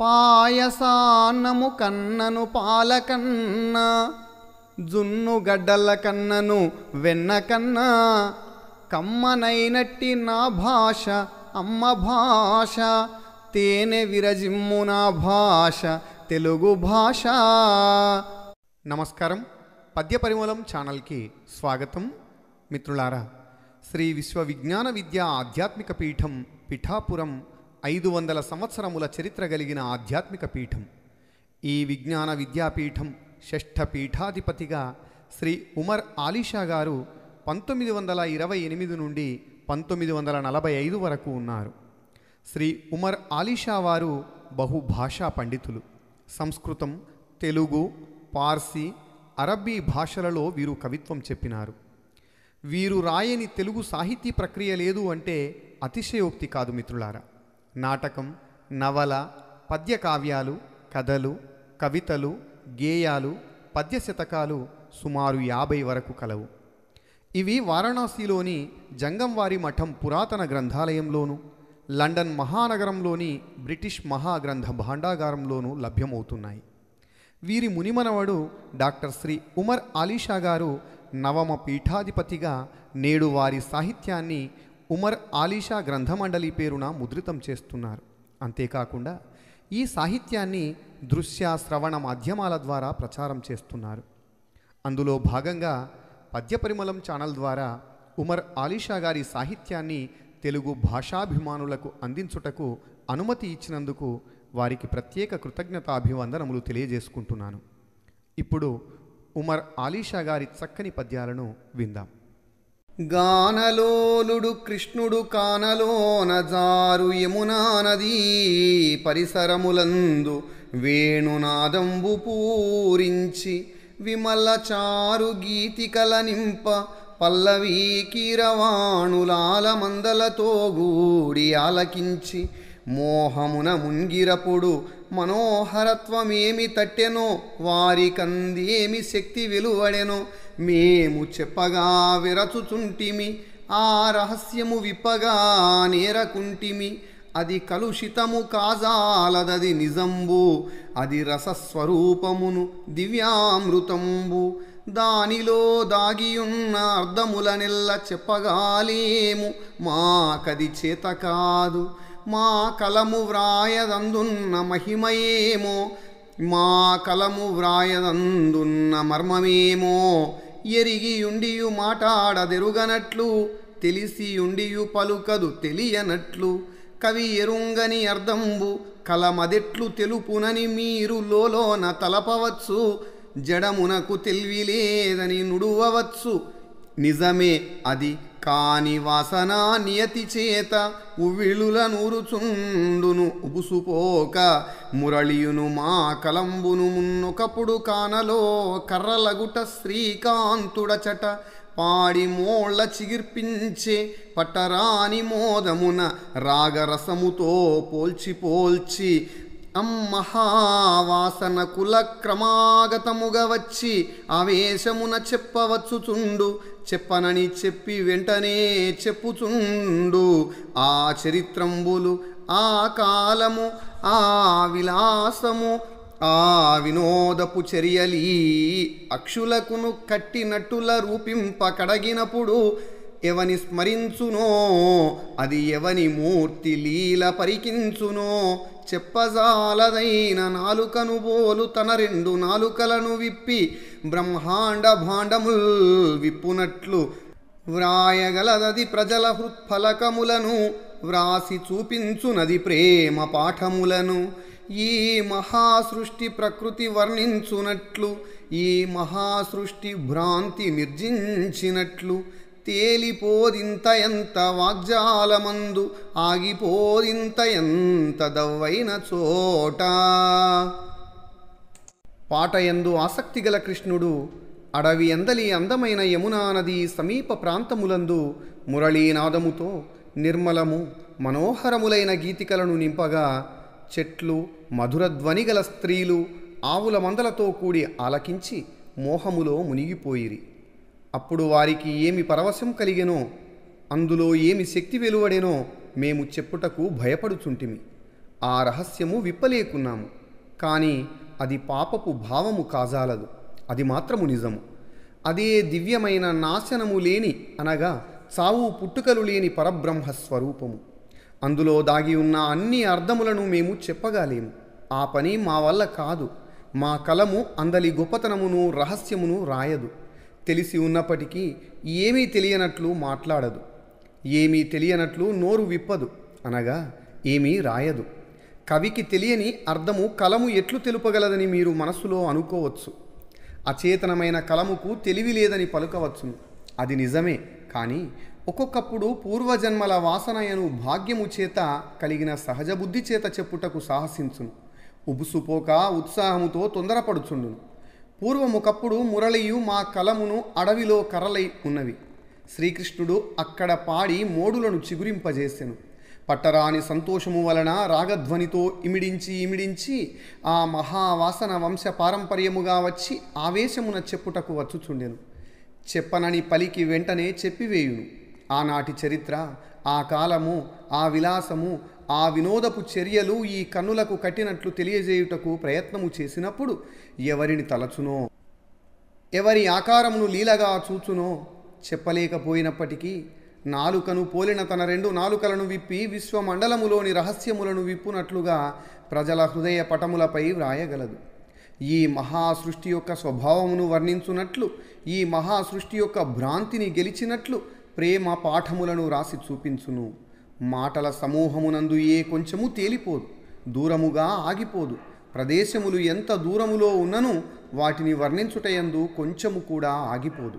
పాయసాన్నము కన్నను పాలకన్న జున్ను గడ్డల కన్నను వెన్న కన్నా కమ్మనైనట్టి నా భాష అమ్మ భాష తేనె విరజిమ్ము నా భాష తెలుగు భాష నమస్కారం పద్య పరిమళం ఛానల్కి స్వాగతం మిత్రులారా శ్రీ విశ్వ విజ్ఞాన విద్య ఆధ్యాత్మిక పీఠం పిఠాపురం ఐదు వందల సంవత్సరముల చరిత్ర కలిగిన ఆధ్యాత్మిక పీఠం ఈ విజ్ఞాన విద్యాపీఠం షష్ఠ పీఠాధిపతిగా శ్రీ ఉమర్ ఆలీషా గారు పంతొమ్మిది వందల ఇరవై ఎనిమిది నుండి పంతొమ్మిది వందల నలభై ఐదు వరకు ఉన్నారు శ్రీ ఉమర్ ఆలీషా వారు బహుభాషా పండితులు సంస్కృతం తెలుగు పార్సీ అరబ్బీ భాషలలో వీరు కవిత్వం చెప్పినారు వీరు రాయని తెలుగు సాహితీ ప్రక్రియ లేదు అంటే అతిశయోక్తి కాదు మిత్రులారా నాటకం నవల పద్యకావ్యాలు కథలు కవితలు గేయాలు పద్య శతకాలు సుమారు యాభై వరకు కలవు ఇవి వారణాసిలోని జంగంవారి మఠం పురాతన గ్రంథాలయంలోను లండన్ మహానగరంలోని బ్రిటిష్ మహాగ్రంథ భాండాగారంలోనూ లభ్యమవుతున్నాయి వీరి మునిమనవడు డాక్టర్ శ్రీ ఉమర్ అలీషా గారు నవమ పీఠాధిపతిగా నేడు వారి సాహిత్యాన్ని ఉమర్ ఆలీషా గ్రంథమండలి పేరున ముద్రితం చేస్తున్నారు అంతేకాకుండా ఈ సాహిత్యాన్ని దృశ్య శ్రవణ మాధ్యమాల ద్వారా ప్రచారం చేస్తున్నారు అందులో భాగంగా పద్యపరిమళం ఛానల్ ద్వారా ఉమర్ ఆలీషా గారి సాహిత్యాన్ని తెలుగు భాషాభిమానులకు అందించుటకు అనుమతి ఇచ్చినందుకు వారికి ప్రత్యేక కృతజ్ఞతాభివందనములు తెలియజేసుకుంటున్నాను ఇప్పుడు ఉమర్ ఆలీషా గారి చక్కని పద్యాలను విందాం గానలోలుడు కృష్ణుడు కానలోన జారు యమునా నదీ పరిసరములందు వేణునాదంబు పూరించి విమల చారు గీతికల నింప పల్లవీ కీరవాణులాల మందలతో గూడి ఆలకించి మోహమున మునిగిరపుడు మనోహరత్వమేమి తట్టెనో వారికందేమి శక్తి విలువడెనో మేము చెప్పగా విరచుచుంటిమి ఆ రహస్యము విప్పగా నేరకుంటిమి అది కలుషితము కాజాలదది నిజంబు అది రసస్వరూపమును దివ్యామృతంబు దానిలో దాగియున్న అర్ధములనెల్ల చెప్పగాలేము మా కది చేత కాదు మా కలము వ్రాయదందున్న మహిమయేమో మా కలము వ్రాయదందున్న మర్మమేమో ఎరిగియుండియు మాటాడదెరుగనట్లు తెలిసియుండియు పలుకదు తెలియనట్లు కవి ఎరుంగని అర్ధంబు కలమదెట్లు తెలుపునని మీరు లోలోన తలపవచ్చు జడమునకు తెలివిలేదని నుడువవచ్చు నిజమే అది కాని వాసనా నియతి చేత ఉవిళుల నూరుచుండును ఉబుసుపోక మురళియును మా కలంబును మున్నొకప్పుడు కానలో కర్రలగుట శ్రీకాంతుడచట పాడి మోళ్ళ చిగిర్పించే పట్టరాని మోదమున రాగరసముతో పోల్చి పోల్చి అమ్మహావాసన కుల క్రమాగతముగ వచ్చి ఆవేశమున చెప్పవచ్చుచుండు చెప్పనని చెప్పి వెంటనే చెప్పుచుండు ఆ చరిత్రంబులు ఆ కాలము ఆ విలాసము ఆ వినోదపు చర్యలీ అక్షులకును కట్టినట్టుల రూపింప కడగినప్పుడు ఎవని స్మరించునో అది ఎవని మూర్తి లీల పరికించునో చెప్పజాలదైన నాలుకను బోలు తన రెండు నాలుకలను విప్పి బ్రహ్మాండ భాండముల్ విప్పునట్లు వ్రాయగలదది ప్రజల హృత్ఫలకములను వ్రాసి చూపించునది ప్రేమ పాఠములను ఈ మహాసృష్టి ప్రకృతి వర్ణించునట్లు ఈ మహాసృష్టి భ్రాంతి నిర్జించినట్లు తేలిపోదింత ఎంత వాగ్జాలమందు ఎంత దవ్వైన చోట పాటయందు ఆసక్తిగల కృష్ణుడు అడవి ఎందలి అందమైన యమునా నది సమీప ప్రాంతములందు మురళీనాదముతో నిర్మలము మనోహరములైన గీతికలను నింపగా చెట్లు మధురధ్వని గల స్త్రీలు ఆవుల మందలతో కూడి ఆలకించి మోహములో మునిగిపోయిరి అప్పుడు వారికి ఏమి పరవశం కలిగెనో అందులో ఏమి శక్తి వెలువడెనో మేము చెప్పుటకు భయపడుచుంటిమి ఆ రహస్యము విప్పలేకున్నాము కానీ అది పాపపు భావము కాజాలదు అది మాత్రము నిజము అదే దివ్యమైన నాశనము లేని అనగా చావు పుట్టుకలు లేని పరబ్రహ్మ స్వరూపము అందులో దాగి ఉన్న అన్ని అర్థములను మేము చెప్పగాలేము ఆ పని మా వల్ల కాదు మా కలము అందలి గొప్పతనమును రహస్యమును రాయదు తెలిసి ఉన్నప్పటికీ ఏమీ తెలియనట్లు మాట్లాడదు ఏమీ తెలియనట్లు నోరు విప్పదు అనగా ఏమీ రాయదు కవికి తెలియని అర్థము కలము ఎట్లు తెలుపగలదని మీరు మనస్సులో అనుకోవచ్చు అచేతనమైన కలముకు తెలివి లేదని పలుకవచ్చును అది నిజమే కానీ ఒక్కొక్కప్పుడు పూర్వజన్మల వాసనయను భాగ్యము చేత కలిగిన సహజ బుద్ధి చేత చెప్పుటకు సాహసించును ఉబుసుపోక ఉత్సాహముతో తొందరపడుచుండును పూర్వముకప్పుడు మురళియు మా కలమును అడవిలో కరలై ఉన్నవి శ్రీకృష్ణుడు అక్కడ పాడి మోడులను చిగురింపజేసెను పట్టరాని సంతోషము వలన రాగధ్వనితో ఇమిడించి ఇమిడించి ఆ మహావాసన వంశ పారంపర్యముగా వచ్చి ఆవేశమున చెప్పుటకు వచ్చుచుండెను చెప్పనని పలికి వెంటనే చెప్పివేయును ఆనాటి చరిత్ర ఆ కాలము ఆ విలాసము ఆ వినోదపు చర్యలు ఈ కన్నులకు కట్టినట్లు తెలియజేయుటకు ప్రయత్నము చేసినప్పుడు ఎవరిని తలచునో ఎవరి ఆకారమును లీలగా చూచునో చెప్పలేకపోయినప్పటికీ నాలుకను పోలిన తన రెండు నాలుకలను విప్పి విశ్వమండలములోని రహస్యములను విప్పునట్లుగా ప్రజల హృదయ పటములపై వ్రాయగలదు ఈ మహా సృష్టి యొక్క స్వభావమును వర్ణించునట్లు ఈ మహా సృష్టి యొక్క భ్రాంతిని గెలిచినట్లు ప్రేమ పాఠములను రాసి చూపించును మాటల సమూహమునందు ఏ కొంచెము తేలిపోదు దూరముగా ఆగిపోదు ప్రదేశములు ఎంత దూరములో ఉన్నను వాటిని వర్ణించుటయందు కొంచెము కూడా ఆగిపోదు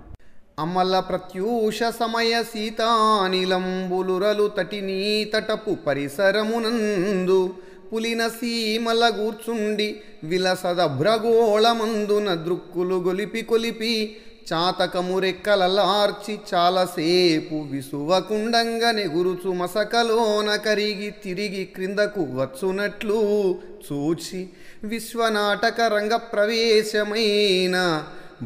అమల ప్రత్యూష సమయ సీతానిలంబులురలు తటినీ తటపు పరిసరమునందు పులిన సీమల గూర్చుండి విలసద భ్రగోళమందున దృక్కులు గొలిపి కొలిపి చాతకమురెక్కలార్చి రెక్కలలార్చి చాలాసేపు విసువకుండంగా నెగురుచు మసకలోన కరిగి తిరిగి క్రిందకు వచ్చునట్లు చూచి విశ్వనాటక రంగ ప్రవేశమైన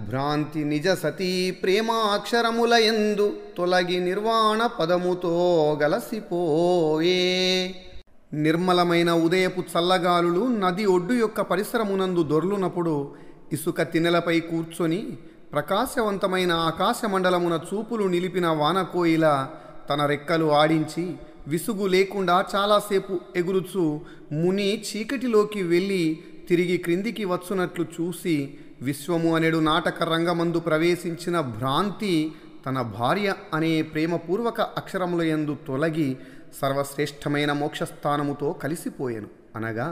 భ్రాంతి నిజ సతీ ప్రేమాక్షరముల ఎందు తొలగి నిర్వాణ పదముతో గలసిపోయే నిర్మలమైన ఉదయపు చల్లగాలులు నది ఒడ్డు యొక్క పరిసరమునందు దొర్లునప్పుడు ఇసుక తినెలపై కూర్చొని ప్రకాశవంతమైన ఆకాశమండలమున చూపులు నిలిపిన వానకోయిల తన రెక్కలు ఆడించి విసుగు లేకుండా చాలాసేపు ఎగురుచు ముని చీకటిలోకి వెళ్ళి తిరిగి క్రిందికి వచ్చునట్లు చూసి విశ్వము అనేడు నాటక రంగమందు ప్రవేశించిన భ్రాంతి తన భార్య అనే ప్రేమపూర్వక అక్షరములయందు తొలగి సర్వశ్రేష్టమైన మోక్షస్థానముతో కలిసిపోయాను అనగా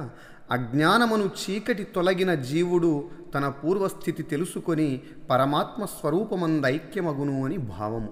అజ్ఞానమును చీకటి తొలగిన జీవుడు తన పూర్వస్థితి తెలుసుకొని పరమాత్మ స్వరూపమందైక్యమగును అని భావము